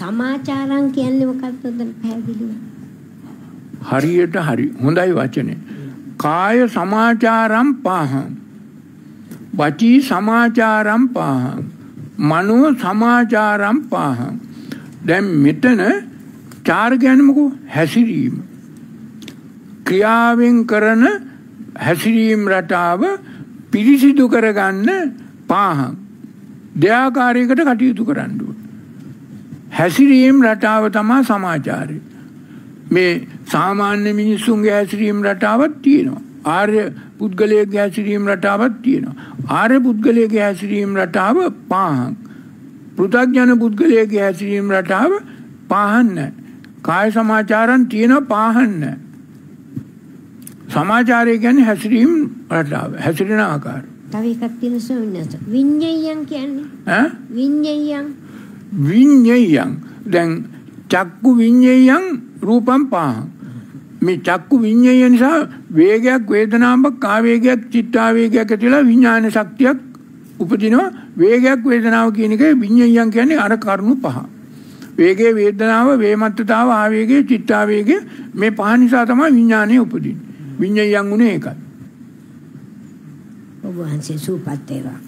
සමාචාරං කියන්නේ මොකක්ද පැහැදිලිව? හරියට හරි. හොඳයි වචනේ. කාය සමාචාරම් පාහං. වචී සමාචාරම් පාහං. මනෝ සමාචාරම් පාහං. දැන් මෙතන චාර කියන්නේ මොකෝ? හැසිරීම. ක්‍රියාවෙන් කරන හැසිරීම රටාව පිරිසිදු කරගන්න පාහං. දෙයාකාරයකට කටයුතු කරන්න හැසිරීම් රටාව තමා සමාජාරය. මේ සාමාන්‍ය මිනිස්සුන්ගේ හැසිරීම් රටාවත් තියෙනවා. ආර්ය පුද්ගලයගේ හැසිරීම් රටාවත් තියෙනවා. ආර්ය පුද්ගලයගේ හැසිරීම් රටාව පාහන්. පෘථග්ජන පුද්ගලයගේ හැසිරීම් රටාව පාහන්න. කාය සමාචාරන් තියෙන පාහන්න. සමාජාරය ගැන හැසිරීම් රටාව හැසිරෙන ආකාර. තව එකක් තියෙනවා විඤ්ඤයයන් කියන්නේ. ඈ? විඤ්ඤයයන් විඤ්ඤයයන් දැන් චක්කු විඤ්ඤයයන් රූපම් පහං මේ චක්කු විඤ්ඤය නිසා වේගයක් වේදනාවක් ආවේගයක් චිත්තාවේගයක් ඇතිලා විඥාන ශක්තියක් උපදිනවා වේගයක් වේදනාව කියන එකේ විඤ්ඤයයන් කියන්නේ අර කරුණු පහ. වේගයේ වේදනාව වේමත්තතාව ආවේගයේ චිත්තාවේගය මේ පහ නිසා තමයි විඥානය උපදින්නේ. විඤ්ඤයයන් උනේ ඒකයි. ඔබ වහන්සේ සූපත් වේවා.